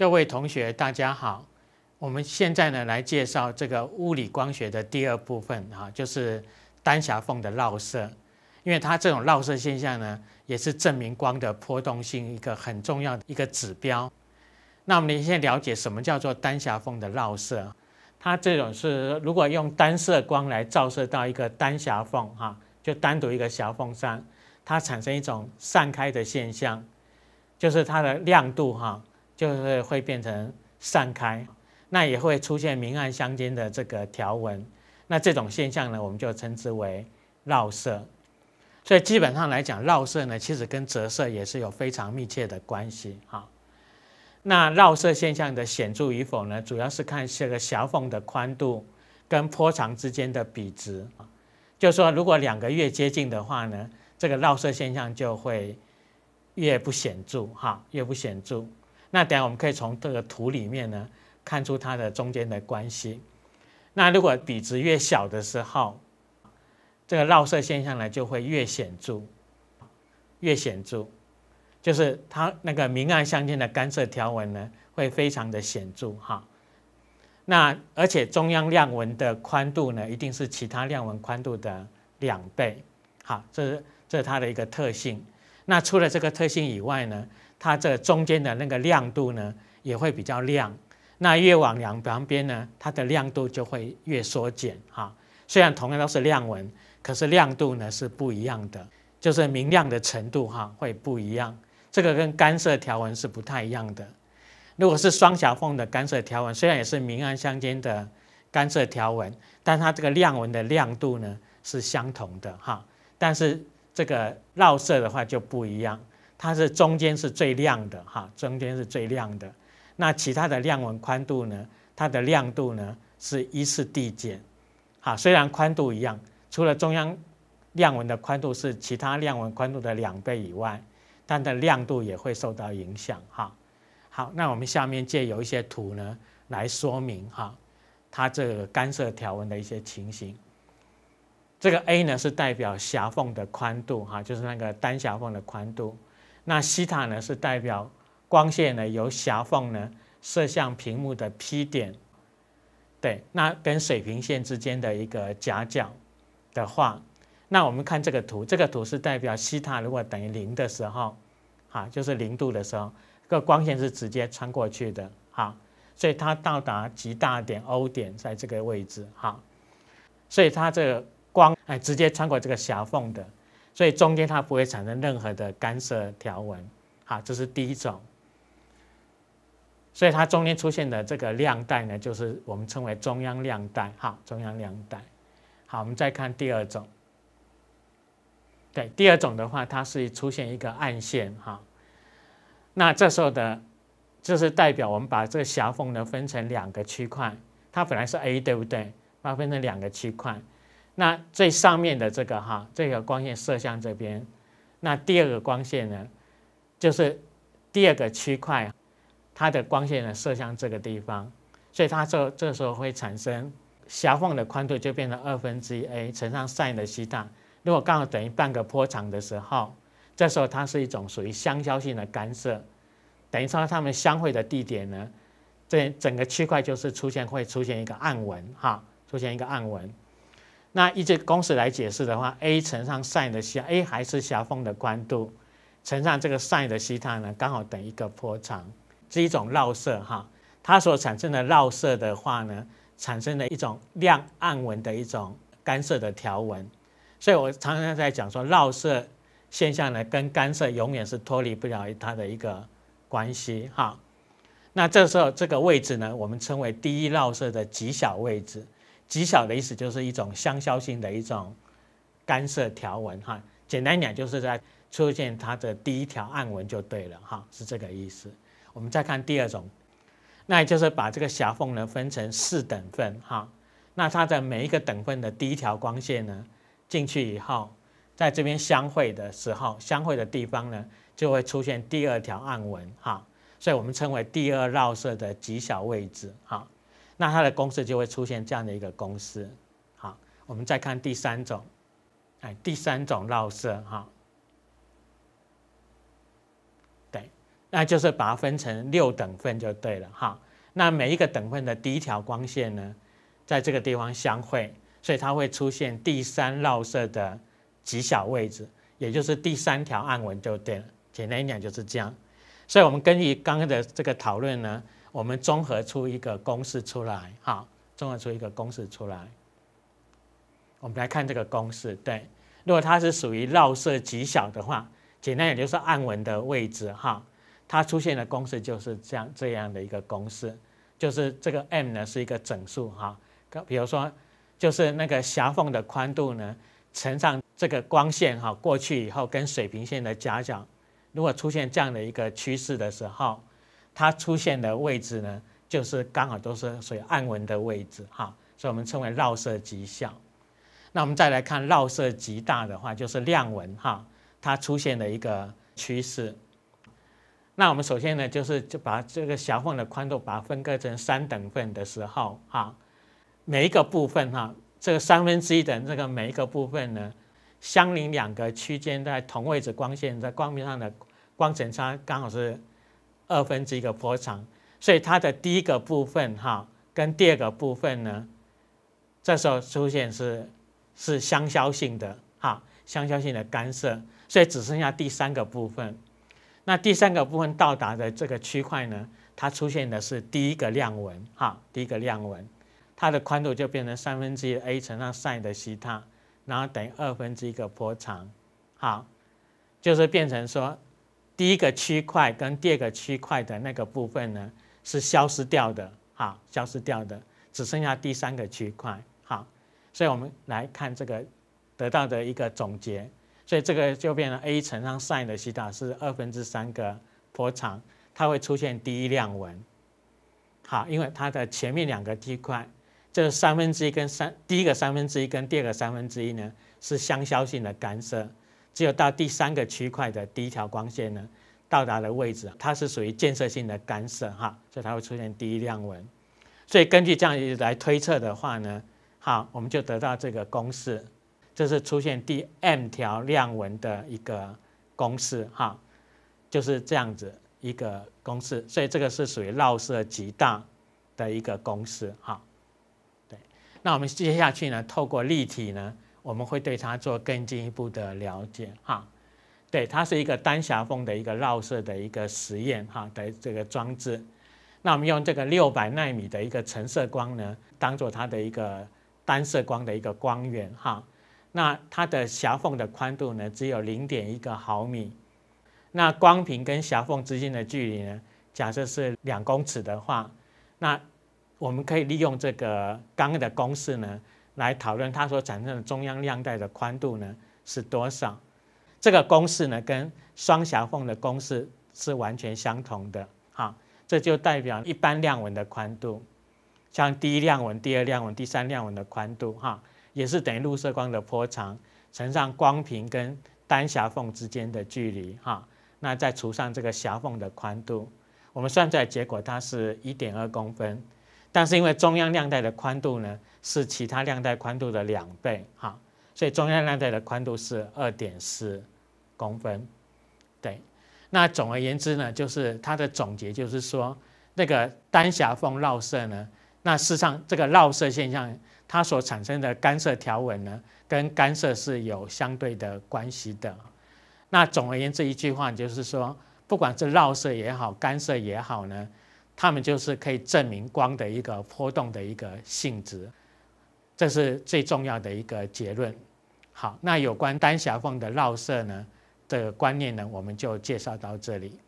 各位同学，大家好。我们现在呢来介绍这个物理光学的第二部分啊，就是单狭缝的绕射，因为它这种绕射现象呢，也是证明光的波动性一个很重要的一个指标。那我们先了解什么叫做单狭缝的绕射？它这种是如果用单色光来照射到一个单狭缝哈，就单独一个狭缝上，它产生一种散开的现象，就是它的亮度哈。就是会变成散开，那也会出现明暗相间的这个条纹，那这种现象呢，我们就称之为绕射。所以基本上来讲，绕射呢，其实跟折射也是有非常密切的关系哈。那绕射现象的显著与否呢，主要是看这个小缝的宽度跟坡长之间的比值啊。就是说，如果两个越接近的话呢，这个绕射现象就会越不显著哈，越不显著。那等下我们可以从这个图里面呢看出它的中间的关系。那如果比值越小的时候，这个绕射现象呢就会越显著，越显著，就是它那个明暗相间的干涉条纹呢会非常的显著哈。那而且中央亮纹的宽度呢一定是其他亮纹宽度的两倍。好，这是这是它的一个特性。那除了这个特性以外呢？它这中间的那个亮度呢，也会比较亮。那越往两旁边呢，它的亮度就会越缩减哈。虽然同样都是亮纹，可是亮度呢是不一样的，就是明亮的程度哈会不一样。这个跟干涉条纹是不太一样的。如果是双狭缝的干涉条纹，虽然也是明暗相间的干涉条纹，但它这个亮纹的亮度呢是相同的哈。但是这个绕色的话就不一样。它是中间是最亮的哈，中间是最亮的，那其他的亮纹宽度呢？它的亮度呢是依次递减，哈，虽然宽度一样，除了中央亮纹的宽度是其他亮纹宽度的两倍以外，它的亮度也会受到影响哈。好，那我们下面借由一些图呢来说明哈，它这个干涉条纹的一些情形。这个 a 呢是代表狭缝的宽度哈，就是那个单狭缝的宽度。那西塔呢是代表光线呢由狭缝呢射向屏幕的 P 点，对，那跟水平线之间的一个夹角的话，那我们看这个图，这个图是代表西塔如果等于零的时候，啊，就是零度的时候，这个光线是直接穿过去的，哈，所以它到达极大点 O 点在这个位置，哈，所以它这个光哎直接穿过这个狭缝的。所以中间它不会产生任何的干涉条纹，好，这是第一种。所以它中间出现的这个亮带呢，就是我们称为中央亮带，好，中央亮带。好，我们再看第二种。对，第二种的话，它是出现一个暗线，哈。那这时候的，就是代表我们把这个狭缝呢分成两个区块，它本来是 A，对不对？它分成两个区块。那最上面的这个哈，这个光线射向这边，那第二个光线呢，就是第二个区块，它的光线呢射向这个地方，所以它这这时候会产生狭缝的宽度就变成二分之一 a 乘上 sin 的西塔，如果刚好等于半个波长的时候，这时候它是一种属于相交性的干涉，等于说它们相会的地点呢，这整个区块就是出现会出现一个暗纹哈，出现一个暗纹。那依据公式来解释的话，a 乘上 sin 的西 a 还是狭缝的宽度，乘上这个 sin 的西塔呢，刚好等一个波长，是一种绕射哈。它所产生的绕射的话呢，产生了一种亮暗纹的一种干涉的条纹。所以我常常在讲说，绕射现象呢跟干涉永远是脱离不了它的一个关系哈。那这时候这个位置呢，我们称为第一绕射的极小位置。极小的意思就是一种相消性的一种干涉条纹哈，简单讲就是在出现它的第一条暗纹就对了哈，是这个意思。我们再看第二种，那也就是把这个狭缝呢分成四等份哈，那它的每一个等份的第一条光线呢进去以后，在这边相会的时候，相会的地方呢就会出现第二条暗纹哈，所以我们称为第二绕射的极小位置哈。那它的公式就会出现这样的一个公式，好，我们再看第三种，哎，第三种绕射哈，对，那就是把它分成六等份就对了哈。那每一个等份的第一条光线呢，在这个地方相会，所以它会出现第三绕射的极小位置，也就是第三条暗纹就对了，简单一点就是这样。所以我们根据刚刚的这个讨论呢。我们综合出一个公式出来，好，综合出一个公式出来。我们来看这个公式，对，如果它是属于绕射极小的话，简单也就是暗纹的位置，哈，它出现的公式就是这样这样的一个公式，就是这个 m 呢是一个整数，哈，比如说就是那个狭缝的宽度呢乘上这个光线哈过去以后跟水平线的夹角，如果出现这样的一个趋势的时候。它出现的位置呢，就是刚好都是属于暗纹的位置哈，所以我们称为绕射极小。那我们再来看绕射极大的话，就是亮纹哈。它出现的一个趋势。那我们首先呢，就是就把这个狭缝的宽度把它分割成三等份的时候哈，每一个部分哈，这个三分之一的这个每一个部分呢，相邻两个区间在同位置光线在光面上的光程差刚好是。二分之一个波长，所以它的第一个部分哈，跟第二个部分呢，这时候出现是是相消性的哈，相消性的干涉，所以只剩下第三个部分。那第三个部分到达的这个区块呢，它出现的是第一个亮纹哈，第一个亮纹，它的宽度就变成三分之一 a 乘上 sin 的西塔，然后等于二分之一个波长，好，就是变成说。第一个区块跟第二个区块的那个部分呢，是消失掉的，哈，消失掉的，只剩下第三个区块，哈，所以我们来看这个得到的一个总结，所以这个就变成 A 乘上 sin 的西塔是二分之三个波长，它会出现第一亮纹，好，因为它的前面两个区块，这三分之一跟三第一个三分之一跟第二个三分之一呢，是相消性的干涉。只有到第三个区块的第一条光线呢，到达的位置，它是属于建设性的干涉哈，所以它会出现第一亮纹。所以根据这样子来推测的话呢，好，我们就得到这个公式，这是出现第 m 条亮纹的一个公式哈，就是这样子一个公式。所以这个是属于绕射极大的一个公式哈。对，那我们接下去呢，透过立体呢。我们会对它做更进一步的了解哈，对，它是一个单狭缝的一个绕射的一个实验哈的这个装置。那我们用这个六百纳米的一个橙色光呢，当做它的一个单色光的一个光源哈。那它的狭缝的宽度呢，只有零点一个毫米。那光屏跟狭缝之间的距离呢，假设是两公尺的话，那我们可以利用这个刚刚的公式呢。来讨论它所产生的中央量带的宽度呢是多少？这个公式呢跟双狭缝的公式是完全相同的哈，这就代表一般量纹的宽度，像第一量纹、第二量纹、第三量纹的宽度哈，也是等于入射光的波长乘上光屏跟单狭缝之间的距离哈，那再除上这个狭缝的宽度，我们算出来结果它是1.2公分。但是因为中央量带的宽度呢是其他量带宽度的两倍哈，所以中央量带的宽度是二点四公分。对，那总而言之呢，就是它的总结就是说，那个单狭缝绕射呢，那事实上这个绕射现象它所产生的干涉条纹呢，跟干涉是有相对的关系的。那总而言之一句话就是说，不管是绕射也好，干涉也好呢。他们就是可以证明光的一个波动的一个性质，这是最重要的一个结论。好，那有关单狭缝的绕射呢，这个观念呢，我们就介绍到这里。